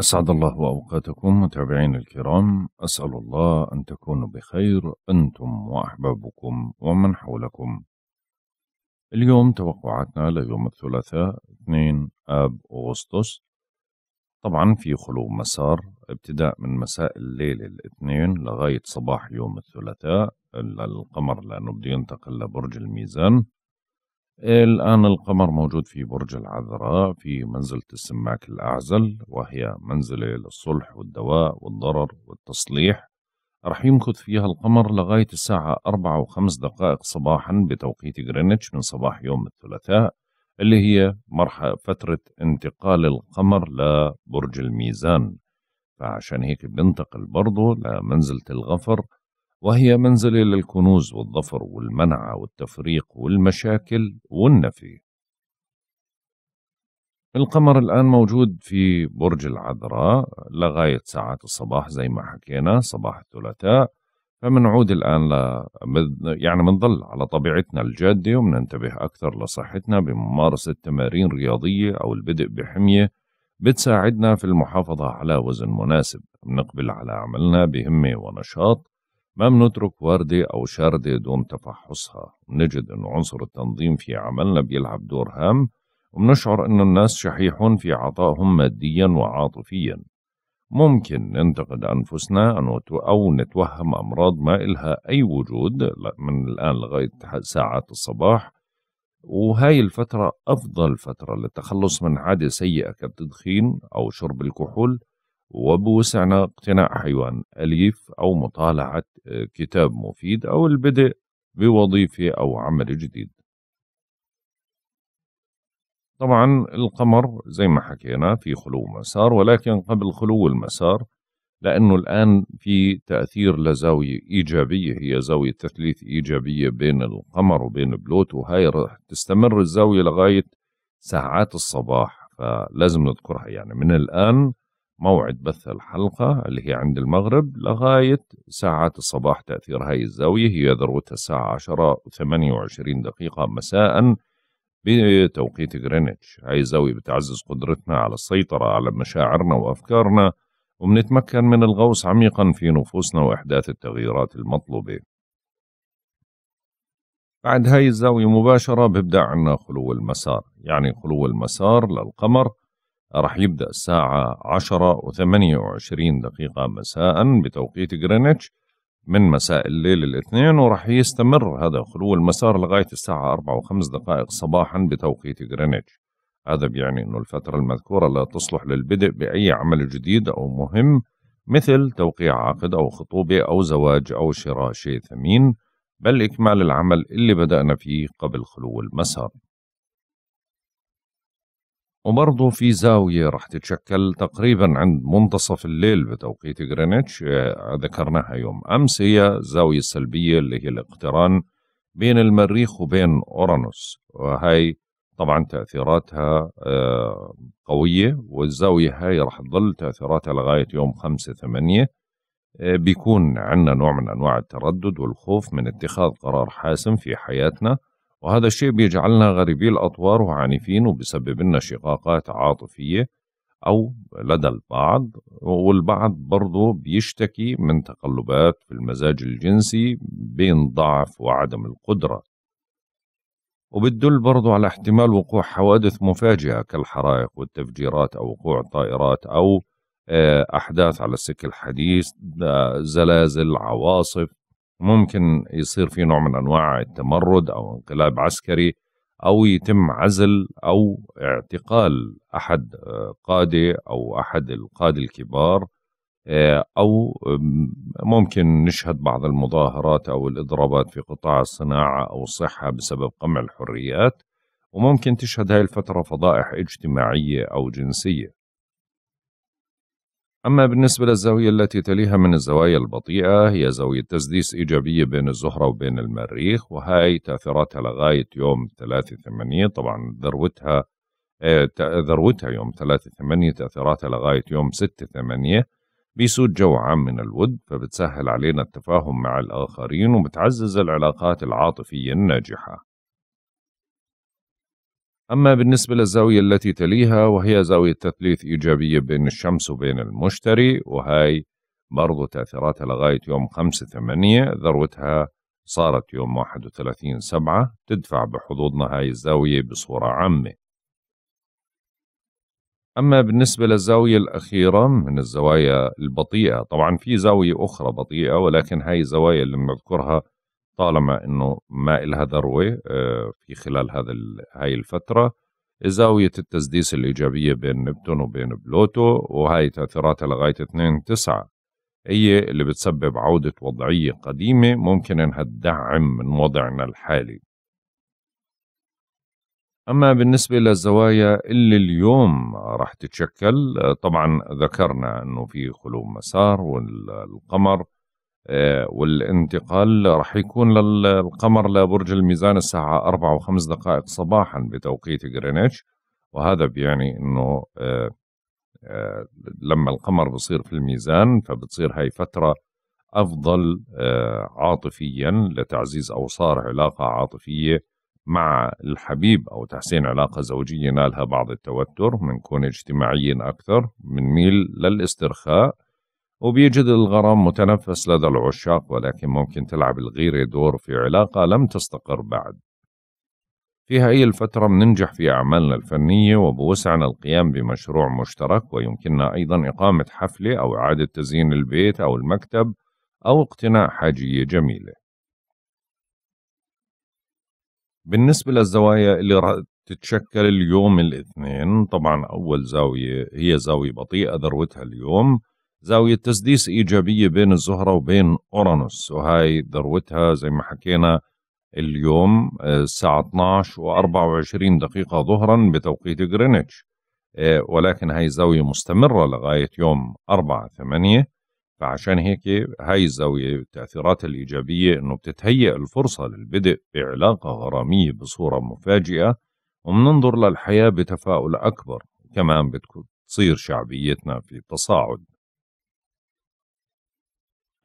أسعد الله أوقاتكم متابعين الكرام أسأل الله أن تكونوا بخير أنتم وأحبابكم ومن حولكم اليوم توقعاتنا ليوم الثلاثاء 2 آب أغسطس طبعا في خلو مسار ابتداء من مساء الليل الاثنين لغاية صباح يوم الثلاثاء القمر لأنه بده ينتقل لبرج الميزان الآن القمر موجود في برج العذراء في منزلة السماك الأعزل وهي منزلة للصلح والدواء والضرر والتصليح رح يمكث فيها القمر لغاية الساعة أربعة وخمس دقائق صباحا بتوقيت غرينتش من صباح يوم الثلاثاء اللي هي مرحلة فترة انتقال القمر لبرج الميزان فعشان هيك بنتقل برضه لمنزلة الغفر وهي منزلة للكنوز والظفر والمنع والتفريق والمشاكل والنفي القمر الآن موجود في برج العذراء لغاية ساعات الصباح زي ما حكينا صباح الثلاثاء فمنعود الآن ل... يعني منظل على طبيعتنا الجادة ومننتبه أكثر لصحتنا بممارسة تمارين رياضية أو البدء بحمية بتساعدنا في المحافظة على وزن مناسب بنقبل على عملنا بهمة ونشاط ما بنترك وردة أو شردة دون تفحصها بنجد أن عنصر التنظيم في عملنا بيلعب دور هام وبنشعر أن الناس شحيحون في عطائهم ماديا وعاطفيا ممكن ننتقد أنفسنا أن أو نتوهم أمراض ما إلها أي وجود من الآن لغاية ساعات الصباح وهاي الفترة أفضل فترة للتخلص من عادة سيئة كالتدخين أو شرب الكحول وبوسعنا اقتناء حيوان أليف أو مطالعة آه، كتاب مفيد أو البدء بوظيفة أو عمل جديد طبعا القمر زي ما حكينا في خلو مسار ولكن قبل خلو المسار لأنه الآن في تأثير لزاوية إيجابية هي زاوية تثليث إيجابية بين القمر وبين بلوت وهي رح تستمر الزاوية لغاية ساعات الصباح فلازم نذكرها يعني من الآن موعد بث الحلقة اللي هي عند المغرب لغاية ساعات الصباح تأثير هاي الزاوية هي ذروتها الساعة 10 و28 دقيقة مساء بتوقيت غرينتش هاي الزاوية بتعزز قدرتنا على السيطرة على مشاعرنا وأفكارنا وبنتمكن من الغوص عميقا في نفوسنا وإحداث التغييرات المطلوبة بعد هاي الزاوية مباشرة بيبدأ عنا خلو المسار يعني خلو المسار للقمر راح يبدأ الساعة 10 و28 دقيقة مساء بتوقيت جرينتش من مساء الليل الاثنين وراح يستمر هذا خلو المسار لغاية الساعة 4 و5 دقائق صباحا بتوقيت جرينتش هذا بيعني أنه الفترة المذكورة لا تصلح للبدء بأي عمل جديد أو مهم مثل توقيع عقد أو خطوبة أو زواج أو شراء شيء ثمين بل إكمال العمل اللي بدأنا فيه قبل خلو المسار وبرضه في زاوية راح تتشكل تقريبا عند منتصف الليل بتوقيت غرينتش آه، ذكرناها يوم أمس هي الزاوية السلبية اللي هي الاقتران بين المريخ وبين أورانوس وهي طبعا تأثيراتها آه، قوية والزاوية هاي راح تظل تأثيراتها لغاية يوم خمسة ثمانية آه، بيكون عندنا نوع من أنواع التردد والخوف من اتخاذ قرار حاسم في حياتنا وهذا الشيء بيجعلنا غريبي الأطوار وعنيفين وبيسبب لنا شقاقات عاطفية أو لدى البعض والبعض برضه بيشتكي من تقلبات في المزاج الجنسي بين ضعف وعدم القدرة وبتدل برضه على احتمال وقوع حوادث مفاجئة كالحرائق والتفجيرات أو وقوع طائرات أو آه، أحداث على السك الحديث آه، زلازل عواصف ممكن يصير في نوع من انواع التمرد او انقلاب عسكري او يتم عزل او اعتقال احد آه، قاده او احد القاده الكبار آه، او ممكن نشهد بعض المظاهرات او الاضرابات في قطاع الصناعه او الصحه بسبب قمع الحريات وممكن تشهد هاي الفتره فضائح اجتماعيه او جنسيه أما بالنسبة للزاوية التي تليها من الزوايا البطيئة هي زاوية تسديس إيجابية بين الزهرة وبين المريخ وهي تأثيراتها لغاية يوم ثلاثة ثمانية طبعا ذروتها آه، ذروتها يوم ثلاثة ثمانية تأثيراتها لغاية يوم ستة ثمانية بيسود جو عام من الود فبتسهل علينا التفاهم مع الآخرين وبتعزز العلاقات العاطفية الناجحة أما بالنسبة للزاوية التي تليها وهي زاوية تثليث إيجابية بين الشمس وبين المشتري وهي برضو تأثيراتها لغاية يوم 5 8 ذروتها صارت يوم 31 7 تدفع بحظوظنا هاي الزاوية بصورة عامة أما بالنسبة للزاوية الأخيرة من الزوايا البطيئة طبعا في زاوية أخرى بطيئة ولكن هاي الزوايا اللي بنذكرها طالما انه ما إلها ذروه آه، في خلال هذا هاي الفتره زاويه التسديس الايجابيه بين نبتون وبين بلوتو وهي تاثيراتها لغايه 2 9 هي اللي بتسبب عوده وضعيه قديمه ممكن انها تدعم من وضعنا الحالي أما بالنسبة للزوايا اللي اليوم راح تتشكل آه، طبعا ذكرنا أنه في خلو مسار والقمر آه، والانتقال راح يكون للقمر لبرج الميزان الساعة أربعة وخمس دقائق صباحا بتوقيت غرينتش وهذا بيعني أنه آه، آه، لما القمر بصير في الميزان فبتصير هاي فترة أفضل عاطفيا لتعزيز أوصار علاقة عاطفية مع الحبيب أو تحسين علاقة زوجية نالها بعض التوتر كون اجتماعيين أكثر ميل للاسترخاء وبيجد الغرام متنفس لدى العشاق ولكن ممكن تلعب الغيرة دور في علاقة لم تستقر بعد في هاي الفترة بننجح في أعمالنا الفنية وبوسعنا القيام بمشروع مشترك ويمكننا أيضا إقامة حفلة أو إعادة تزيين البيت أو المكتب أو اقتناء حاجية جميلة بالنسبة للزوايا اللي تتشكل اليوم الاثنين طبعا أول زاوية هي زاوية بطيئة ذروتها اليوم زاوية تسديس إيجابية بين الزهرة وبين أورانوس وهاي ذروتها زي ما حكينا اليوم آه، الساعة 12 و24 دقيقة ظهرا بتوقيت غرينتش آه، ولكن هاي الزاوية مستمرة لغاية يوم 4 8 فعشان هيك هاي الزاوية تأثيرات الإيجابية إنه بتتهيأ الفرصة للبدء بعلاقة غرامية بصورة مفاجئة ومننظر للحياة بتفاؤل أكبر كمان بتصير شعبيتنا في تصاعد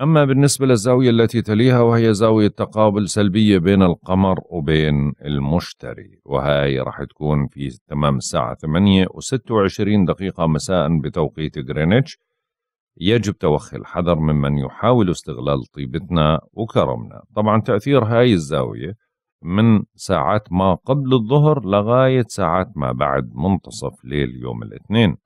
أما بالنسبة للزاوية التي تليها وهي زاوية تقابل سلبية بين القمر وبين المشتري وهي راح تكون في تمام الساعة 8 و26 دقيقة مساء بتوقيت غرينتش يجب توخي الحذر ممن يحاول استغلال طيبتنا وكرمنا طبعا تأثير هاي الزاوية من ساعات ما قبل الظهر لغاية ساعات ما بعد منتصف ليل يوم الاثنين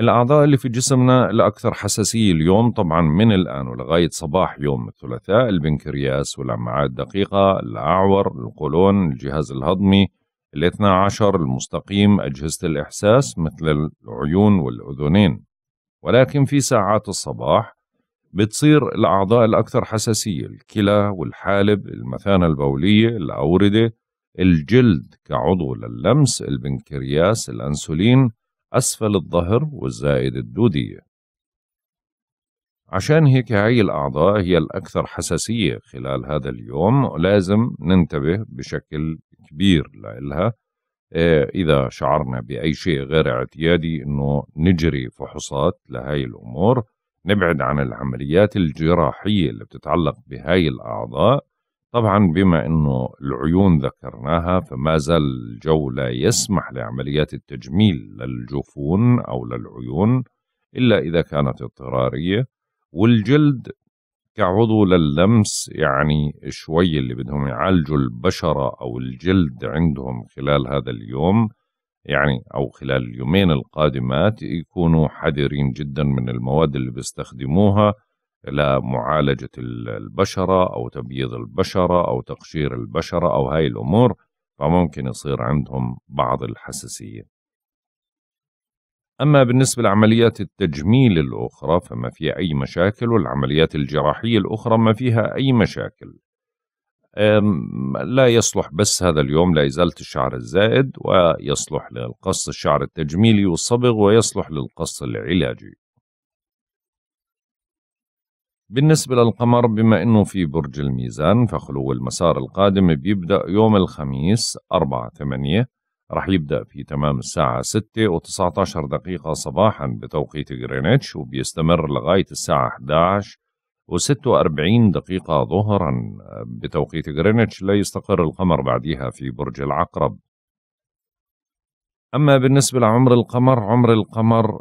الأعضاء اللي في جسمنا الأكثر حساسية اليوم طبعا من الآن ولغاية صباح يوم الثلاثاء البنكرياس والأمعاء الدقيقة الأعور القولون الجهاز الهضمي الاثنى عشر المستقيم أجهزة الإحساس مثل العيون والأذنين ولكن في ساعات الصباح بتصير الأعضاء الأكثر حساسية الكلى والحالب المثانة البولية الأوردة الجلد كعضو للمس البنكرياس الأنسولين أسفل الظهر والزائد الدودي عشان هيك هاي الأعضاء هي الأكثر حساسية خلال هذا اليوم لازم ننتبه بشكل كبير لإلها آه، إذا شعرنا بأي شيء غير اعتيادي إنه نجري فحوصات لهاي الأمور نبعد عن العمليات الجراحية اللي بتتعلق بهاي الأعضاء طبعا بما أنه العيون ذكرناها فما زال الجو لا يسمح لعمليات التجميل للجفون أو للعيون إلا إذا كانت اضطرارية والجلد كعضو للمس يعني شوي اللي بدهم يعالجوا البشرة أو الجلد عندهم خلال هذا اليوم يعني أو خلال اليومين القادمات يكونوا حذرين جدا من المواد اللي بيستخدموها لمعالجة البشرة أو تبييض البشرة أو تقشير البشرة أو هاي الأمور فممكن يصير عندهم بعض الحساسية أما بالنسبة لعمليات التجميل الأخرى فما فيها أي مشاكل والعمليات الجراحية الأخرى ما فيها أي مشاكل لا يصلح بس هذا اليوم لإزالة الشعر الزائد ويصلح للقص الشعر التجميلي والصبغ ويصلح للقص العلاجي بالنسبة للقمر بما أنه في برج الميزان فخلو المسار القادم بيبدأ يوم الخميس 4 8 رح يبدأ في تمام الساعة 6 و 19 دقيقة صباحا بتوقيت غرينتش وبيستمر لغاية الساعة 11 و 46 دقيقة ظهرا بتوقيت غرينتش ليستقر القمر بعدها في برج العقرب أما بالنسبة لعمر القمر عمر القمر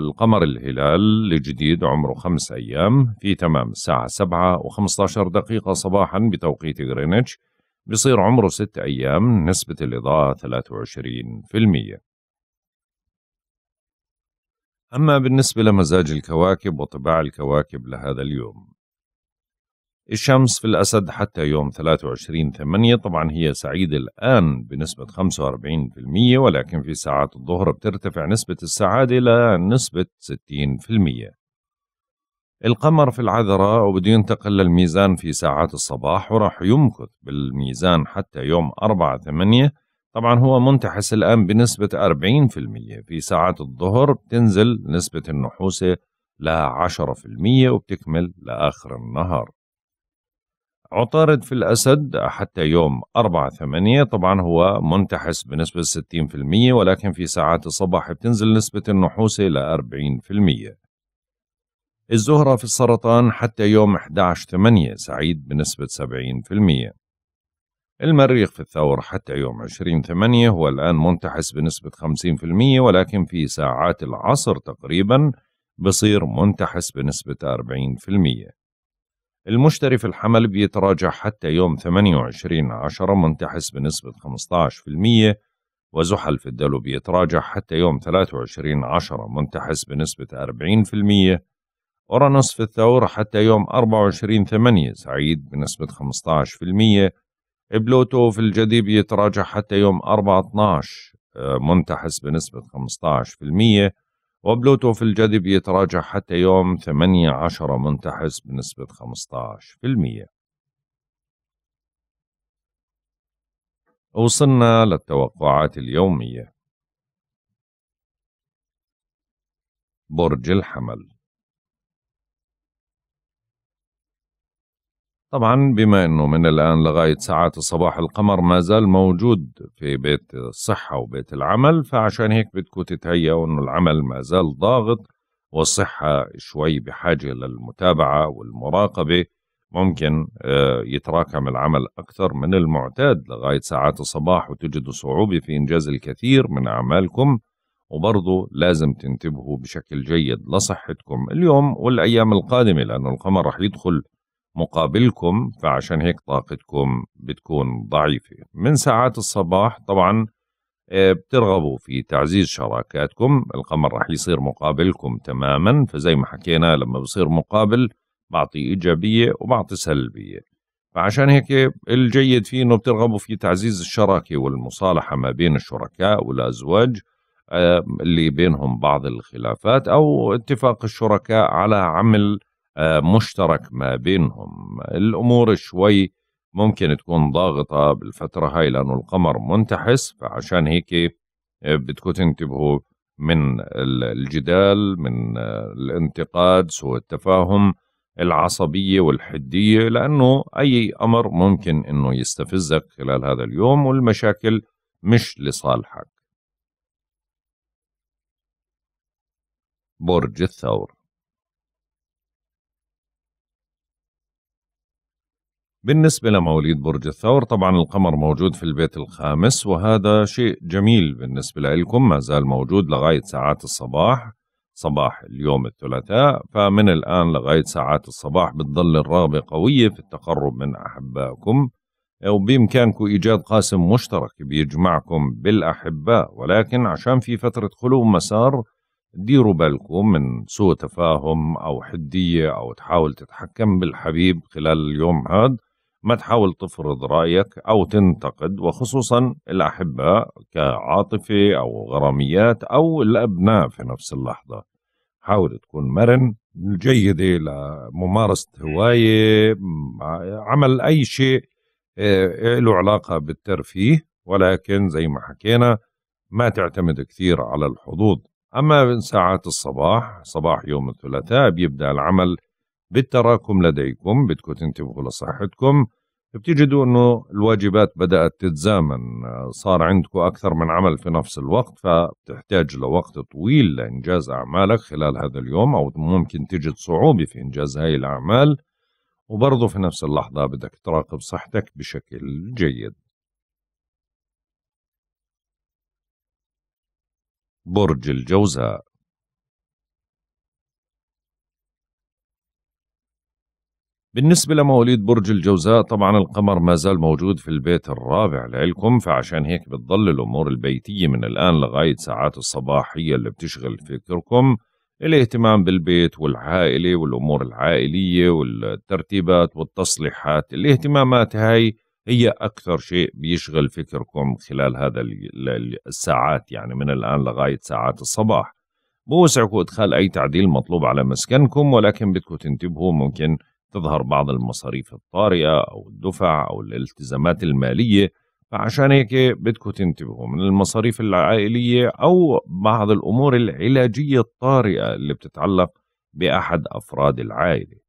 القمر الهلال الجديد عمره خمس أيام في تمام الساعة سبعة و15 دقيقة صباحا بتوقيت غرينتش بصير عمره ست أيام نسبة الإضاءة 23% أما بالنسبة لمزاج الكواكب وطباع الكواكب لهذا اليوم الشمس في الأسد حتى يوم 23 8 طبعا هي سعيدة الآن بنسبة 45% ولكن في ساعات الظهر بترتفع نسبة السعادة لنسبة 60% القمر في العذراء وبده ينتقل للميزان في ساعات الصباح وراح يمكث بالميزان حتى يوم 4 8 طبعا هو منتحس الآن بنسبة 40% في ساعات الظهر بتنزل نسبة النحوسة ل 10% وبتكمل لآخر النهار عطارد في الأسد حتى يوم 4 8 طبعا هو منتحس بنسبة 60% ولكن في ساعات الصباح بتنزل نسبة النحوسة إلى 40% الزهرة في السرطان حتى يوم 11 8 سعيد بنسبة 70% المريخ في الثور حتى يوم 20 8 هو الآن منتحس بنسبة 50% ولكن في ساعات العصر تقريبا بصير منتحس بنسبة 40% المشتري في الحمل بيتراجع حتى يوم 28 عشرة منتحس بنسبة 15% وزحل في الدلو بيتراجع حتى يوم 23 عشرة منتحس بنسبة 40% أورانوس في الثور حتى يوم 24 ثمانية سعيد بنسبة 15% بلوتو في الجدي بيتراجع حتى يوم 4 12 آه، منتحس بنسبة 15% وبلوتو في الجذب يتراجع حتى يوم 18 منتحس بنسبة 15% وصلنا للتوقعات اليومية برج الحمل طبعا بما انه من الان لغايه ساعات الصباح القمر ما زال موجود في بيت الصحه وبيت العمل فعشان هيك بدكم تتهيئوا انه العمل ما زال ضاغط والصحه شوي بحاجه للمتابعه والمراقبه ممكن آه، يتراكم العمل اكثر من المعتاد لغايه ساعات الصباح وتجدوا صعوبه في انجاز الكثير من اعمالكم وبرضه لازم تنتبهوا بشكل جيد لصحتكم اليوم والايام القادمه لانه القمر رح يدخل مقابلكم فعشان هيك طاقتكم بتكون ضعيفة من ساعات الصباح طبعا آه، بترغبوا في تعزيز شراكاتكم القمر رح يصير مقابلكم تماما فزي ما حكينا لما بصير مقابل بعطي إيجابية وبعطي سلبية فعشان هيك الجيد فيه انه بترغبوا في تعزيز الشراكه والمصالحه ما بين الشركاء والازواج آه، اللي بينهم بعض الخلافات او اتفاق الشركاء على عمل آه، مشترك ما بينهم الأمور شوي ممكن تكون ضاغطة بالفترة هاي لأنه القمر منتحس فعشان هيك آه، بدكم تنتبهوا من الجدال من آه، الانتقاد سوء التفاهم العصبية والحدية لأنه أي أمر ممكن أنه يستفزك خلال هذا اليوم والمشاكل مش لصالحك برج الثور بالنسبة لمواليد برج الثور طبعا القمر موجود في البيت الخامس وهذا شيء جميل بالنسبة لكم ما زال موجود لغاية ساعات الصباح صباح اليوم الثلاثاء فمن الآن لغاية ساعات الصباح بتظل الرغبة قوية في التقرب من أحبائكم وبإمكانكم إيجاد قاسم مشترك بيجمعكم بالأحباء ولكن عشان في فترة خلو مسار ديروا بالكم من سوء تفاهم أو حدية أو تحاول تتحكم بالحبيب خلال اليوم هذا ما تحاول تفرض رأيك أو تنتقد وخصوصا الأحباء كعاطفة أو غراميات أو الأبناء في نفس اللحظة حاول تكون مرن جيدة لممارسة هواية عمل أي شيء آه، له علاقة بالترفيه ولكن زي ما حكينا ما تعتمد كثير على الحظوظ أما من ساعات الصباح صباح يوم الثلاثاء بيبدأ العمل بالتراكم لديكم بدكم تنتبهوا لصحتكم بتجدوا انه الواجبات بدات تتزامن صار عندكم اكثر من عمل في نفس الوقت فبتحتاج لوقت طويل لانجاز اعمالك خلال هذا اليوم او ممكن تجد صعوبه في انجاز هاي الاعمال وبرضه في نفس اللحظه بدك تراقب صحتك بشكل جيد برج الجوزاء بالنسبة لمواليد برج الجوزاء طبعا القمر ما زال موجود في البيت الرابع لإلكم فعشان هيك بتضل الأمور البيتية من الآن لغاية ساعات الصباحية اللي بتشغل فكركم الاهتمام بالبيت والعائلة والأمور العائلية والترتيبات والتصليحات الاهتمامات هاي هي أكثر شيء بيشغل فكركم خلال هذا الساعات يعني من الآن لغاية ساعات الصباح بوسعكم إدخال أي تعديل مطلوب على مسكنكم ولكن بدكم تنتبهوا ممكن تظهر بعض المصاريف الطارئة أو الدفع أو الالتزامات المالية فعشان هيك بدكم تنتبهوا من المصاريف العائلية أو بعض الأمور العلاجية الطارئة اللي بتتعلق بأحد أفراد العائلة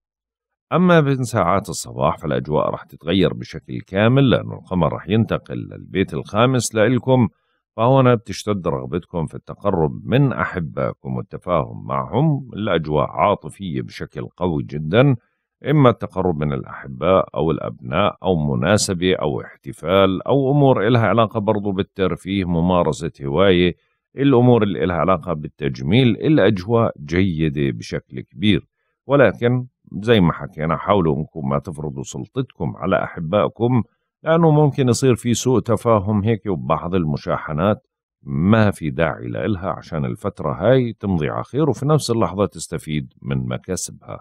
أما بين ساعات الصباح فالأجواء رح تتغير بشكل كامل لأنه القمر رح ينتقل للبيت الخامس لإلكم فهنا بتشتد رغبتكم في التقرب من أحبائكم والتفاهم معهم الأجواء عاطفية بشكل قوي جداً إما التقرب من الأحباء أو الأبناء أو مناسبة أو احتفال أو أمور إلها علاقة برضو بالترفيه ممارسة هواية الأمور اللي إلها علاقة بالتجميل الأجواء جيدة بشكل كبير ولكن زي ما حكينا حاولوا أنكم ما تفرضوا سلطتكم على أحبائكم لأنه ممكن يصير في سوء تفاهم هيك وبعض المشاحنات ما في داعي لإلها عشان الفترة هاي تمضي على خير وفي نفس اللحظة تستفيد من مكاسبها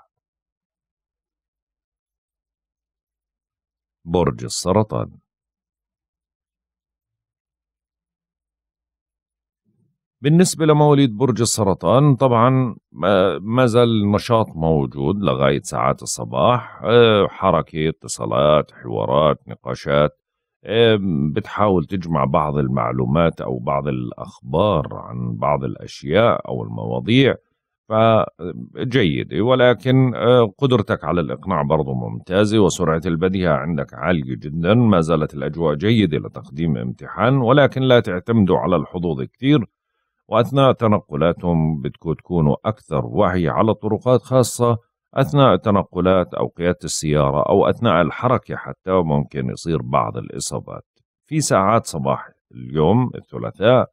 برج السرطان بالنسبة لمواليد برج السرطان طبعا آه، ما زال النشاط موجود لغاية ساعات الصباح آه، حركة اتصالات حوارات نقاشات آه، بتحاول تجمع بعض المعلومات أو بعض الأخبار عن بعض الأشياء أو المواضيع فجيد ولكن آه، قدرتك على الإقناع برضو ممتازة وسرعة البديهة عندك عالية جدا ما زالت الأجواء جيدة لتقديم امتحان ولكن لا تعتمدوا على الحظوظ كثير وأثناء تنقلاتهم بدكم تكونوا أكثر وعي على الطرقات خاصة أثناء التنقلات أو قيادة السيارة أو أثناء الحركة حتى ممكن يصير بعض الإصابات في ساعات صباح اليوم الثلاثاء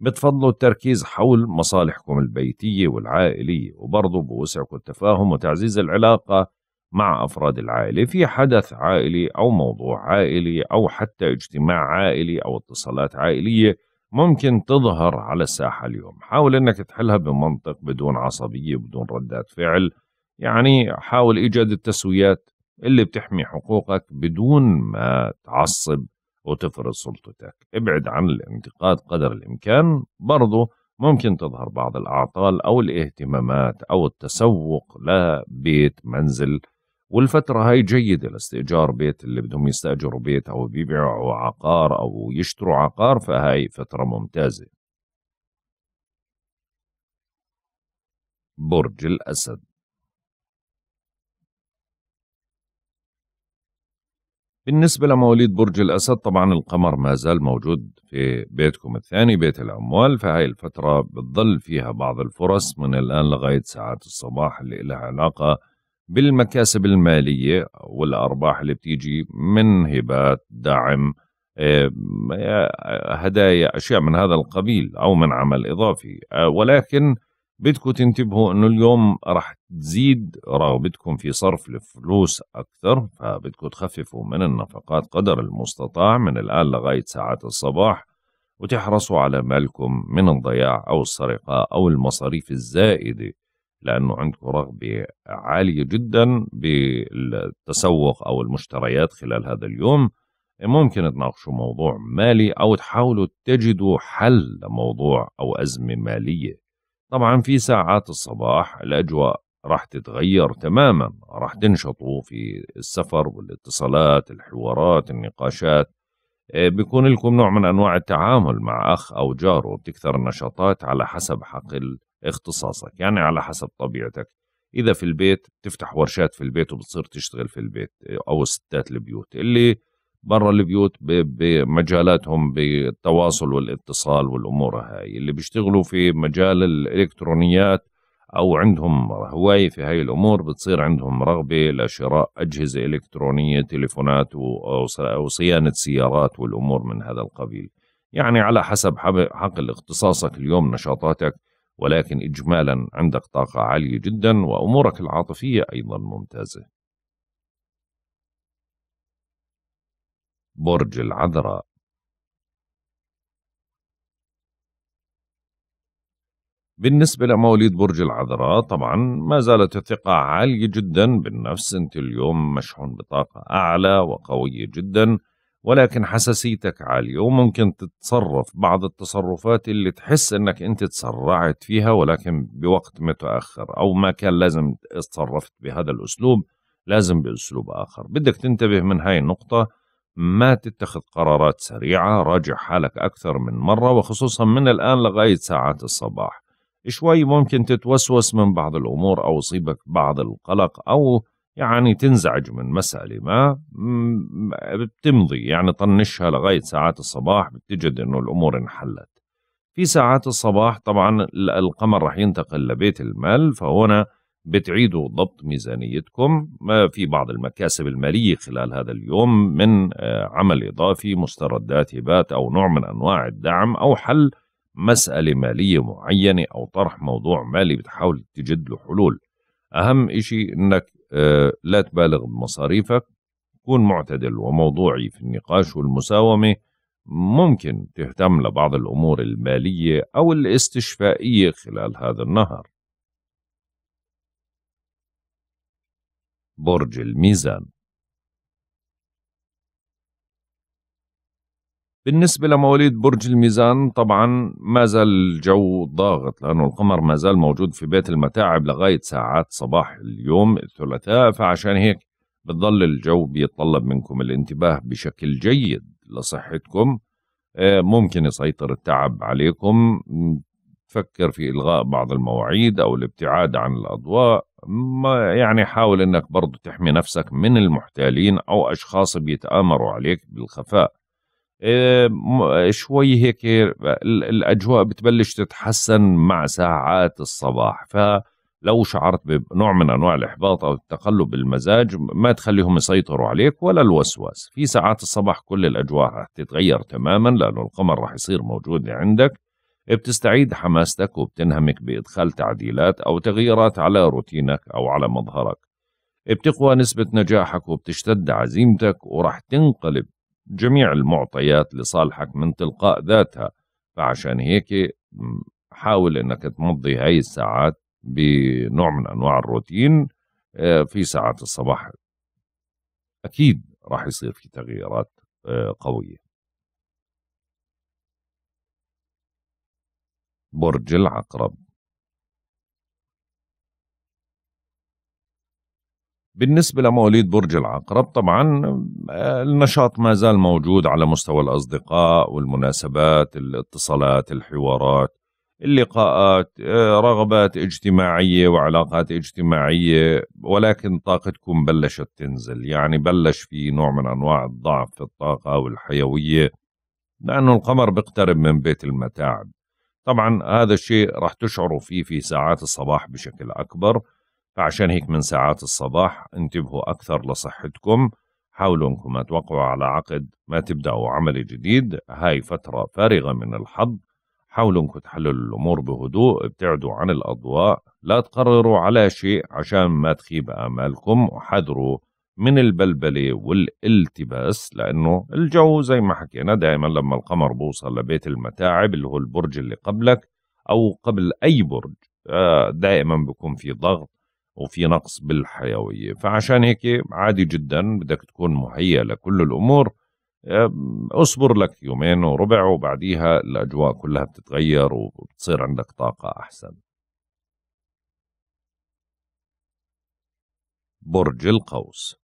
بتفضلوا التركيز حول مصالحكم البيتية والعائلية وبرضه بوسعكم التفاهم وتعزيز العلاقة مع أفراد العائلة في حدث عائلي أو موضوع عائلي أو حتى اجتماع عائلي أو اتصالات عائلية ممكن تظهر على الساحة اليوم حاول أنك تحلها بمنطق بدون عصبية بدون ردات فعل يعني حاول إيجاد التسويات اللي بتحمي حقوقك بدون ما تعصب وتفرض سلطتك ابعد عن الانتقاد قدر الإمكان برضو ممكن تظهر بعض الأعطال أو الاهتمامات أو التسوق لبيت منزل والفترة هاي جيدة لاستئجار بيت اللي بدهم يستأجروا بيت أو بيبيعوا عقار أو يشتروا عقار فهاي فترة ممتازة برج الأسد بالنسبة لمواليد برج الأسد طبعا القمر ما زال موجود في بيتكم الثاني بيت الأموال فهاي الفترة بتظل فيها بعض الفرص من الآن لغاية ساعات الصباح اللي لها علاقة بالمكاسب المالية والأرباح اللي بتيجي من هبات دعم آه، هدايا أشياء من هذا القبيل أو من عمل إضافي آه، ولكن بدكم تنتبهوا انه اليوم راح تزيد رغبتكم في صرف الفلوس اكثر فبدكم تخففوا من النفقات قدر المستطاع من الان لغايه ساعات الصباح وتحرصوا على مالكم من الضياع او السرقه او المصاريف الزائده لانه عندكم رغبه عاليه جدا بالتسوق او المشتريات خلال هذا اليوم ممكن تناقشوا موضوع مالي او تحاولوا تجدوا حل لموضوع او ازمه ماليه طبعا في ساعات الصباح الأجواء راح تتغير تماما راح تنشطوا في السفر والاتصالات الحوارات النقاشات آه، بيكون لكم نوع من أنواع التعامل مع أخ أو جاره بتكثر النشاطات على حسب حقل اختصاصك يعني على حسب طبيعتك إذا في البيت تفتح ورشات في البيت وبتصير تشتغل في البيت آه، أو الستات البيوت اللي برا البيوت بمجالاتهم بالتواصل والاتصال والامور هاي اللي بيشتغلوا في مجال الالكترونيات او عندهم هوايه في هاي الامور بتصير عندهم رغبه لشراء اجهزه الكترونيه تليفونات او صيانه سيارات والامور من هذا القبيل يعني على حسب حقل اختصاصك اليوم نشاطاتك ولكن اجمالا عندك طاقه عاليه جدا وامورك العاطفيه ايضا ممتازه برج العذراء بالنسبة لمواليد برج العذراء طبعا ما زالت الثقة عالية جدا بالنفس انت اليوم مشحون بطاقة أعلى وقوية جدا ولكن حساسيتك عالية وممكن تتصرف بعض التصرفات اللي تحس انك انت تسرعت فيها ولكن بوقت متأخر او ما كان لازم تصرفت بهذا الاسلوب لازم باسلوب اخر بدك تنتبه من هاي النقطة ما تتخذ قرارات سريعة راجع حالك أكثر من مرة وخصوصا من الآن لغاية ساعات الصباح شوي ممكن تتوسوس من بعض الأمور أو يصيبك بعض القلق أو يعني تنزعج من مسألة ما بتمضي يعني طنشها لغاية ساعات الصباح بتجد إنه الأمور انحلت في ساعات الصباح طبعا القمر رح ينتقل لبيت المال فهنا بتعيدوا ضبط ميزانيتكم ما في بعض المكاسب المالية خلال هذا اليوم من آه، عمل إضافي مستردات هبات أو نوع من أنواع الدعم أو حل مسألة مالية معينة أو طرح موضوع مالي بتحاول تجد له حلول أهم إشي أنك آه، لا تبالغ بمصاريفك كون معتدل وموضوعي في النقاش والمساومة ممكن تهتم لبعض الأمور المالية أو الاستشفائية خلال هذا النهر برج الميزان بالنسبة لمواليد برج الميزان طبعا ما زال الجو ضاغط لأنه القمر ما زال موجود في بيت المتاعب لغاية ساعات صباح اليوم الثلاثاء فعشان هيك بتظل الجو بيتطلب منكم الانتباه بشكل جيد لصحتكم آه، ممكن يسيطر التعب عليكم تفكر في إلغاء بعض المواعيد أو الابتعاد عن الأضواء ما يعني حاول انك برضو تحمي نفسك من المحتالين او اشخاص بيتآمروا عليك بالخفاء آه، شوي هيك الاجواء بتبلش تتحسن مع ساعات الصباح فلو شعرت بنوع من انواع الاحباط او التقلب بالمزاج ما تخليهم يسيطروا عليك ولا الوسواس في ساعات الصباح كل الاجواء رح تتغير تماما لانه القمر رح يصير موجود عندك بتستعيد حماستك وبتنهمك بإدخال تعديلات أو تغييرات على روتينك أو على مظهرك بتقوى نسبة نجاحك وبتشتد عزيمتك وراح تنقلب جميع المعطيات لصالحك من تلقاء ذاتها فعشان هيك حاول انك تمضي هاي الساعات بنوع من انواع الروتين آه، في ساعات الصباح اكيد راح يصير في تغييرات آه، قويه برج العقرب بالنسبة لمواليد برج العقرب طبعا آه، النشاط ما زال موجود على مستوى الأصدقاء والمناسبات الاتصالات الحوارات اللقاءات آه، رغبات اجتماعية وعلاقات اجتماعية ولكن طاقتكم بلشت تنزل يعني بلش في نوع من أنواع الضعف في الطاقة والحيوية لأنه القمر بيقترب من بيت المتاعب طبعا هذا الشيء راح تشعروا فيه في ساعات الصباح بشكل أكبر فعشان هيك من ساعات الصباح انتبهوا أكثر لصحتكم حاولوا انكم توقعوا على عقد ما تبدأوا عمل جديد هاي فترة فارغة من الحظ حاولوا انكم تحللوا الأمور بهدوء ابتعدوا عن الأضواء لا تقرروا على شيء عشان ما تخيب آمالكم وحذروا من البلبلة والالتباس لأنه الجو زي ما حكينا دائما لما القمر بوصل لبيت المتاعب اللي هو البرج اللي قبلك أو قبل أي برج آه، دائما بيكون في ضغط وفي نقص بالحيوية فعشان هيك عادي جدا بدك تكون مهيئ لكل الأمور اصبر لك يومين وربع وبعديها الأجواء كلها بتتغير وبتصير عندك طاقة أحسن برج القوس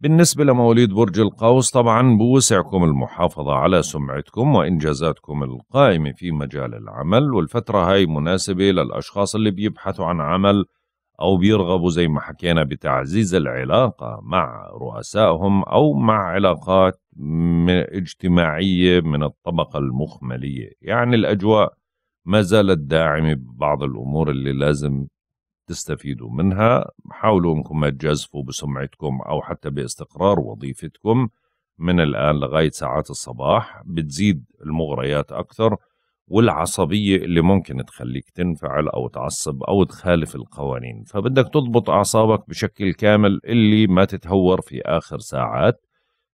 بالنسبة لمواليد برج القوس طبعا بوسعكم المحافظة على سمعتكم وإنجازاتكم القائمة في مجال العمل والفترة هاي مناسبة للأشخاص اللي بيبحثوا عن عمل أو بيرغبوا زي ما حكينا بتعزيز العلاقة مع رؤسائهم أو مع علاقات اجتماعية من الطبقة المخملية يعني الأجواء ما زالت داعمة ببعض الأمور اللي لازم تستفيدوا منها حاولوا انكم ما تجازفوا بسمعتكم او حتى باستقرار وظيفتكم من الان لغايه ساعات الصباح بتزيد المغريات اكثر والعصبيه اللي ممكن تخليك تنفعل او تعصب او تخالف القوانين فبدك تضبط اعصابك بشكل كامل اللي ما تتهور في اخر ساعات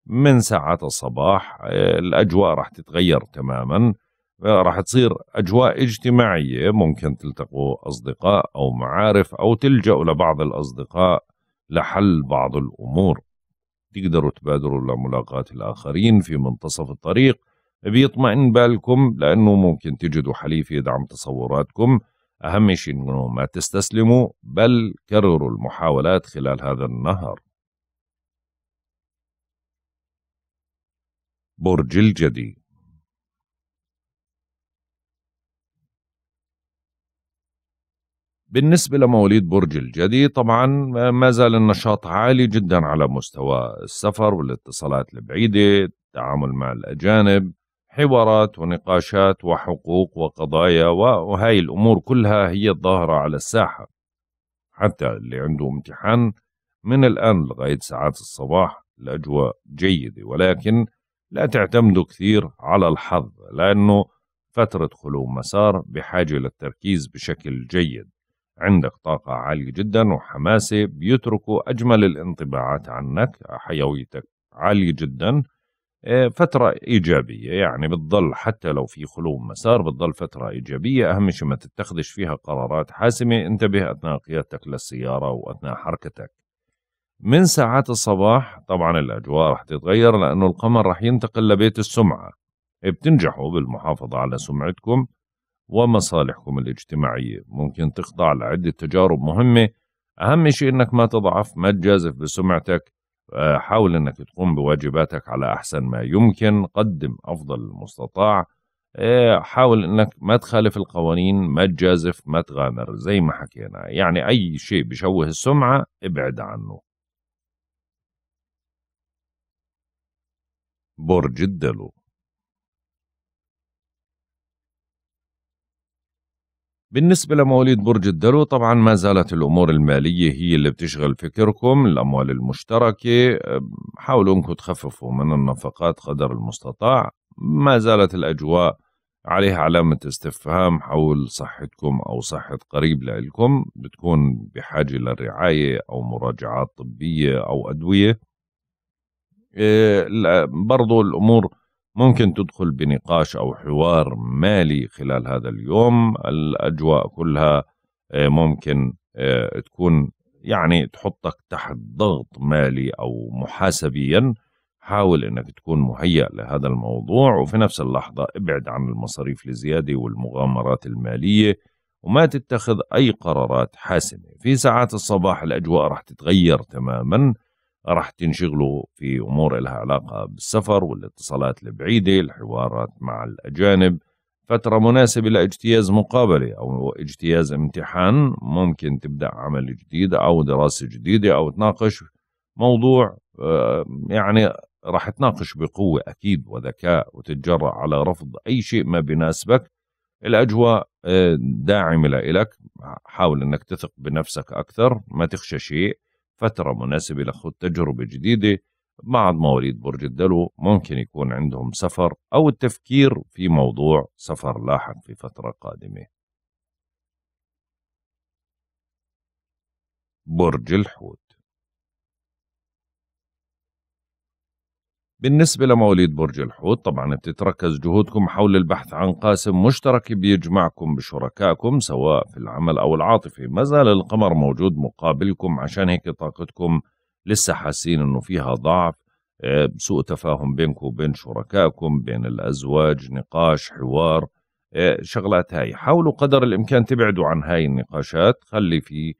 من ساعات الصباح آه، الاجواء راح تتغير تماما راح تصير أجواء اجتماعية ممكن تلتقوا أصدقاء أو معارف أو تلجأوا لبعض الأصدقاء لحل بعض الأمور تقدروا تبادروا لملاقاة الآخرين في منتصف الطريق بيطمئن بالكم لأنه ممكن تجدوا حليف يدعم تصوراتكم أهم شيء أنه ما تستسلموا بل كرروا المحاولات خلال هذا النهر برج الجدي بالنسبة لمواليد برج الجدي طبعا ما زال النشاط عالي جدا على مستوى السفر والاتصالات البعيدة التعامل مع الأجانب حوارات ونقاشات وحقوق وقضايا وهاي الأمور كلها هي الظاهرة على الساحة حتى اللي عنده امتحان من الآن لغاية ساعات الصباح الأجواء جيدة ولكن لا تعتمدوا كثير على الحظ لأنه فترة خلو مسار بحاجة للتركيز بشكل جيد عندك طاقة عالية جدا وحماسة بيتركوا أجمل الانطباعات عنك حيويتك عالية جدا آه، فترة إيجابية يعني بتضل حتى لو في خلو مسار بتضل فترة إيجابية أهم شيء ما تتخذش فيها قرارات حاسمة انتبه أثناء قيادتك للسيارة وأثناء حركتك من ساعات الصباح طبعا الأجواء رح تتغير لأنه القمر رح ينتقل لبيت السمعة بتنجحوا بالمحافظة على سمعتكم ومصالحكم الاجتماعية ممكن تخضع لعدة تجارب مهمة أهم شيء أنك ما تضعف ما تجازف بسمعتك آه، حاول أنك تقوم بواجباتك على أحسن ما يمكن قدم أفضل المستطاع آه، حاول أنك ما تخالف القوانين ما تجازف ما تغامر زي ما حكينا يعني أي شيء بشوه السمعة ابعد عنه برج الدلو بالنسبة لمواليد برج الدلو طبعا ما زالت الأمور المالية هي اللي بتشغل فكركم الأموال المشتركة حاولوا أنكم تخففوا من النفقات قدر المستطاع ما زالت الأجواء عليها علامة استفهام حول صحتكم أو صحة قريب لإلكم بتكون بحاجة لرعاية أو مراجعات طبية أو أدوية أه، برضو الأمور ممكن تدخل بنقاش أو حوار مالي خلال هذا اليوم الأجواء كلها آه، ممكن آه، تكون يعني تحطك تحت ضغط مالي أو محاسبيا حاول انك تكون مهيأ لهذا الموضوع وفي نفس اللحظة ابعد عن المصاريف الزيادة والمغامرات المالية وما تتخذ أي قرارات حاسمة في ساعات الصباح الأجواء راح تتغير تماما راح تنشغلوا في امور لها علاقه بالسفر والاتصالات البعيده، الحوارات مع الاجانب، فتره مناسبه لاجتياز مقابله او اجتياز امتحان، ممكن تبدا عمل جديد او دراسه جديده او تناقش موضوع آه، يعني راح تناقش بقوه اكيد وذكاء وتتجرأ على رفض اي شيء ما بيناسبك. الاجواء آه، داعمه لإلك، حاول انك تثق بنفسك اكثر، ما تخشى شيء. فترة مناسبة لخوض تجربة جديدة بعض مواليد برج الدلو ممكن يكون عندهم سفر أو التفكير في موضوع سفر لاحق في فترة قادمة برج الحوت بالنسبة لمواليد برج الحوت طبعا بتتركز جهودكم حول البحث عن قاسم مشترك بيجمعكم بشركائكم سواء في العمل أو العاطفة ما زال القمر موجود مقابلكم عشان هيك طاقتكم لسه حاسين انه فيها ضعف آه، سوء تفاهم بينكم وبين شركائكم بين الأزواج نقاش حوار آه، شغلات هاي حاولوا قدر الإمكان تبعدوا عن هاي النقاشات خلي في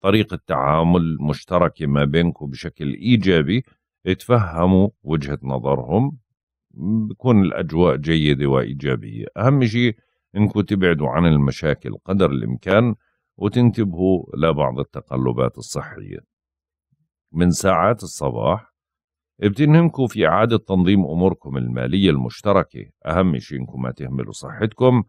طريقة تعامل مشتركة ما بينكم بشكل إيجابي يتفهموا وجهة نظرهم بكون الأجواء جيدة وإيجابية أهم شيء أنكم تبعدوا عن المشاكل قدر الإمكان وتنتبهوا لبعض التقلبات الصحية من ساعات الصباح بتنهمكم في إعادة تنظيم أموركم المالية المشتركة أهم شيء أنكم ما تهملوا صحتكم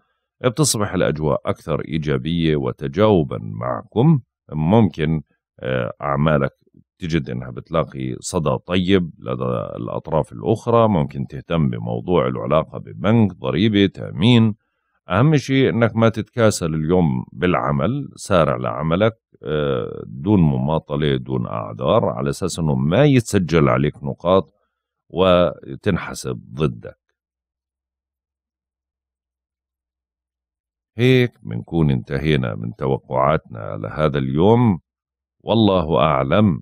بتصبح الأجواء أكثر إيجابية وتجاوبا معكم ممكن آه، أعمالك تجد انها بتلاقي صدى طيب لدى الاطراف الاخرى ممكن تهتم بموضوع العلاقه ببنك ضريبه تامين اهم شيء انك ما تتكاسل اليوم بالعمل سارع لعملك آه، دون مماطله دون اعذار على اساس انه ما يتسجل عليك نقاط وتنحسب ضدك هيك بنكون انتهينا من توقعاتنا لهذا اليوم والله اعلم